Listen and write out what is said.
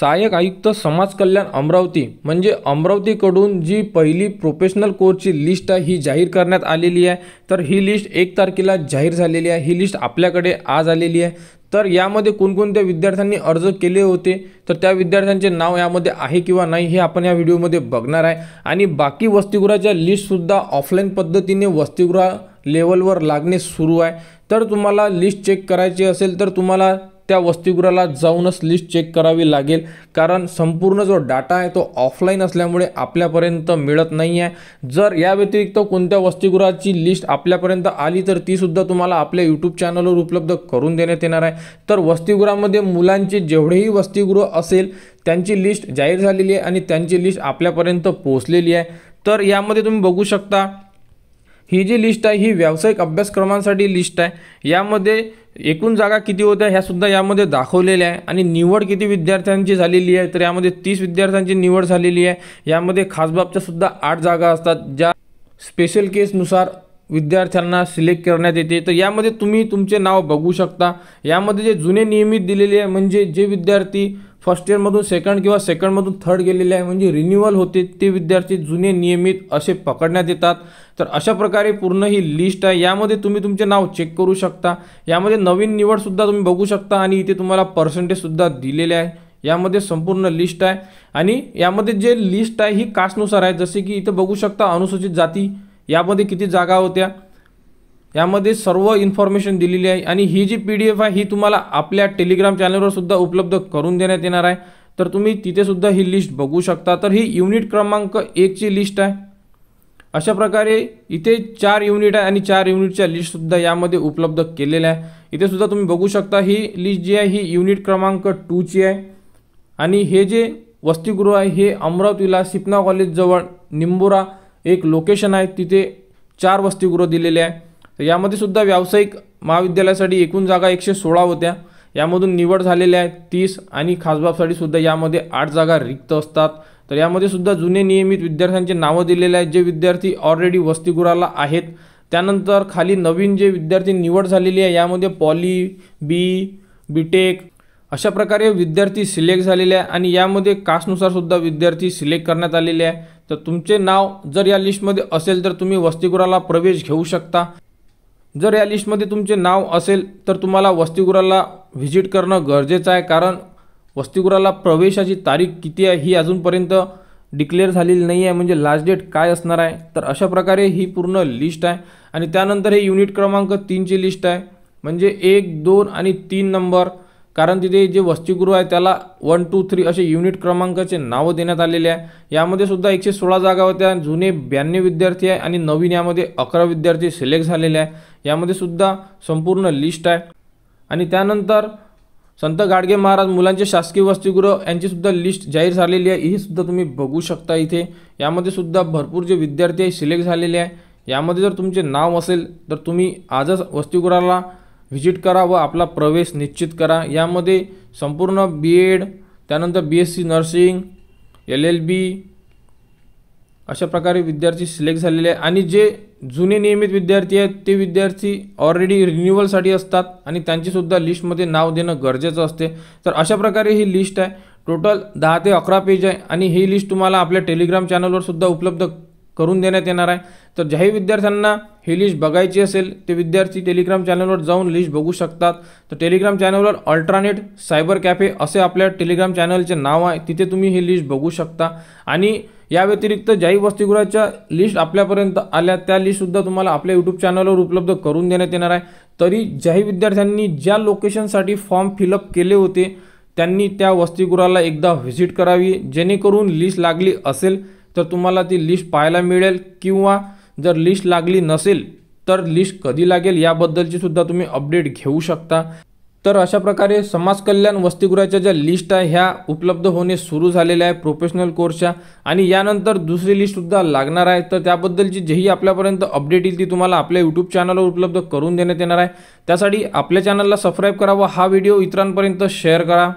सहाय्यक आयुक्त समाज कल्याण अमरावती म्हणजे अमरावतीकडून जी पहिली प्रोफेशनल कोर्सची लिस्ट आहे ही जाहीर करण्यात आलेली आहे तर ही लिस्ट एक तारखेला जाहीर झालेली आहे ही लिस्ट आपल्याकडे आज आलेली आहे तर यामध्ये कोणकोणत्या विद्यार्थ्यांनी अर्ज केले होते तर त्या विद्यार्थ्यांचे नाव यामध्ये आहे किंवा नाही हे आपण या व्हिडिओमध्ये बघणार आहे आणि बाकी वसतिगृहाच्या लिस्टसुद्धा ऑफलाईन पद्धतीने वसतिगृह लेवलवर लागणे सुरू आहे तर तुम्हाला लिस्ट चेक करायची असेल तर तुम्हाला त्या वसतिगृहाला जाऊनच लिस्ट चेक करावी लागेल कारण संपूर्ण जो डाटा आहे तो ऑफलाईन असल्यामुळे आपल्यापर्यंत मिळत नाही आहे जर या व्यतिरिक्त कोणत्या वसतिगृहाची लिस्ट आपल्यापर्यंत आली तर तीसुद्धा तुम्हाला आपल्या यूट्यूब चॅनलवर उपलब्ध करून देण्यात येणार आहे तर वसतिगृहामध्ये मुलांचे जेवढेही वसतिगृह असेल त्यांची लिस्ट जाहीर झालेली आहे आणि त्यांची लिस्ट आपल्यापर्यंत पोहोचलेली आहे तर यामध्ये तुम्ही बघू शकता ही जी लिस्ट आहे ही व्यावसायिक अभ्यासक्रमांसाठी लिस्ट आहे यामध्ये एकूण जागा किती होत्या ह्या सुद्धा यामध्ये दाखवलेल्या आहे आणि निवड किती विद्यार्थ्यांची झालेली आहे तर यामध्ये तीस विद्यार्थ्यांची निवड झालेली आहे यामध्ये खासबाबच्या सुद्धा आठ जागा असतात ज्या स्पेशल केसनुसार विद्यार्थ्यांना सिलेक्ट करण्यात येते तर यामध्ये तुम्ही तुमचे नाव बघू शकता यामध्ये जे जुने नियमित दिलेले आहे म्हणजे जे विद्यार्थी फर्स्ट इयरमधून सेकंड किंवा सेकंडमधून थर्ड गेलेले आहे म्हणजे रिन्युअल होते ते विद्यार्थी जुने नियमित असे पकडण्यात येतात तर अशा प्रकारे पूर्ण ही लिस्ट आहे यामध्ये तुम्ही तुमचे नाव चेक करू शकता यामध्ये नवीन निवडसुद्धा तुम्ही बघू शकता आणि इथे तुम्हाला पर्सेंटेजसुद्धा दिलेले आहे यामध्ये संपूर्ण लिस्ट आहे आणि यामध्ये जे लिस्ट आहे ही कास्टनुसार आहे जसे की इथं बघू शकता अनुसूचित जाती यामध्ये किती जागा होत्या यामध्ये सर्व इन्फॉर्मेशन दिलेली आहे आणि ही जी पी डी एफ आहे ही तुम्हाला आपल्या टेलिग्राम चॅनलवर सुद्धा उपलब्ध करून देण्यात येणार आहे तर तुम्ही तिथेसुद्धा ही लिस्ट बघू शकता तर ही युनिट क्रमांक एकची लिस्ट आहे अशा प्रकारे इथे चार युनिट आहे आणि चार युनिटच्या लिस्टसुद्धा यामध्ये उपलब्ध केलेल्या आहे इथेसुद्धा तुम्ही बघू शकता ही लिस्ट जी आहे ही युनिट क्रमांक टूची आहे आणि हे जे वसतिगृह आहे हे अमरावतीला सिपना कॉलेजजवळ निंबोरा एक लोकेशन आहे तिथे चार वसतिगृह दिलेले आहे तर यामध्ये सुद्धा व्यावसायिक महाविद्यालयासाठी एकूण जागा एकशे सोळा होत्या यामधून निवड झालेल्या आहेत तीस आणि खासबाबसाठी सुद्धा यामध्ये आठ जागा रिक्त असतात तर यामध्ये सुद्धा जुने नियमित विद्यार्थ्यांचे नावं दिलेले आहेत जे विद्यार्थी ऑलरेडी वस्तीगुराला आहेत त्यानंतर खाली नवीन जे विद्यार्थी निवड झालेली आहे यामध्ये पॉली बी बी टेक अशा प्रकारे विद्यार्थी सिलेक्ट झालेले आहे आणि यामध्ये कास्टनुसार सुद्धा विद्यार्थी सिलेक्ट करण्यात आलेले आहे तर तुमचे नाव जर या लिस्टमध्ये असेल तर तुम्ही वस्तीगृहाला प्रवेश घेऊ शकता जर या लिस्टमध्ये तुमचे नाव असेल तर तुम्हाला वसतिगृहाला व्हिजिट करणं गरजेचं आहे कारण वसतिगृहाला प्रवेशाची तारीख किती आहे ही अजूनपर्यंत डिक्लेअर झालेली नाही आहे म्हणजे लास्ट डेट काय असणार आहे तर अशा प्रकारे ही पूर्ण लिस्ट आहे आणि त्यानंतर हे युनिट क्रमांक तीनची लिस्ट आहे म्हणजे एक दोन आणि तीन नंबर कारण तिथे जे वसतिगृह आहे त्याला वन टू थ्री असे युनिट क्रमांकाचे नावं देण्यात आलेले आहे यामध्ये सुद्धा एकशे सोळा जागा होत्या जुने ब्याण्णव विद्यार्थी आहे आणि नवीन यामध्ये अकरा विद्यार्थी सिलेक्ट झालेले आहे यामध्ये सुद्धा संपूर्ण लिस्ट आहे आणि त्यानंतर संत गाडगे महाराज मुलांचे शासकीय वसतिगृह यांचीसुद्धा लिस्ट जाहीर झालेली आहे ही सुद्धा तुम्ही बघू शकता इथे यामध्ये सुद्धा भरपूर जे विद्यार्थी आहे सिलेक्ट झालेले आहे यामध्ये जर तुमचे नाव असेल तर तुम्ही आजच वसतिगृहाला व्हिजिट करा व आपला प्रवेश निश्चित करा यामध्ये संपूर्ण बी एड त्यानंतर B S C nursing L L B अशा प्रकारे विद्यार्थी सिलेक्ट झालेले आहे आणि जे जुने नियमित विद्यार्थी आहेत ते विद्यार्थी ऑलरेडी रिन्युअलसाठी असतात आणि त्यांचीसुद्धा लिस्टमध्ये नाव देणं गरजेचं असते तर अशा प्रकारे ही लिस्ट आहे टोटल दहा ते अकरा पेज आहे आणि ही लिस्ट तुम्हाला आपल्या टेलिग्राम चॅनलवर सुद्धा उपलब्ध करून देण्यात येणार आहे तर ज्याही विद्यार्थ्यांना ही लिस्ट बघायची असेल ते विद्यार्थी टेलिग्राम चॅनलवर जाऊन लिस्ट बघू शकतात तर टेलिग्राम चॅनलवर अल्ट्रानेट सायबर कॅफे असे आपल्या टेलिग्राम चॅनलचे नाव आहे तिथे तुम्ही ही लिस्ट बघू शकता आणि या व्यतिरिक्त ज्याही वसतिगृहाच्या लिस्ट आपल्यापर्यंत आल्या त्या लिस्टसुद्धा तुम्हाला आपल्या यूट्यूब चॅनलवर उपलब्ध करून देण्यात येणार आहे तरी ज्याही विद्यार्थ्यांनी ज्या लोकेशनसाठी फॉर्म फिलअप केले होते त्यांनी त्या वसतिगृहाला एकदा व्हिजिट करावी जेणेकरून लिस्ट लागली असेल तर तुम्हाला ती लिस्ट पाहायला मिळेल किंवा जर लिस्ट लागली नसेल तर लिस्ट कधी लागेल याबद्दलची सुद्धा तुम्ही अपडेट घेऊ शकता तर अशा प्रकारे समाज कल्याण वसतिगृहाच्या ज्या लिस्ट आहे ह्या उपलब्ध होणे सुरू झालेल्या आहे प्रोफेशनल कोर्सच्या आणि यानंतर दुसरी लिस्टसुद्धा लागणार आहे तर त्याबद्दलची जेही आपल्यापर्यंत अपडेट येईल ती तुम्हाला आपल्या यूट्यूब चॅनलवर उपलब्ध करून देण्यात येणार आहे त्यासाठी आपल्या चॅनलला सबस्क्राईब व हा व्हिडिओ इतरांपर्यंत शेअर करा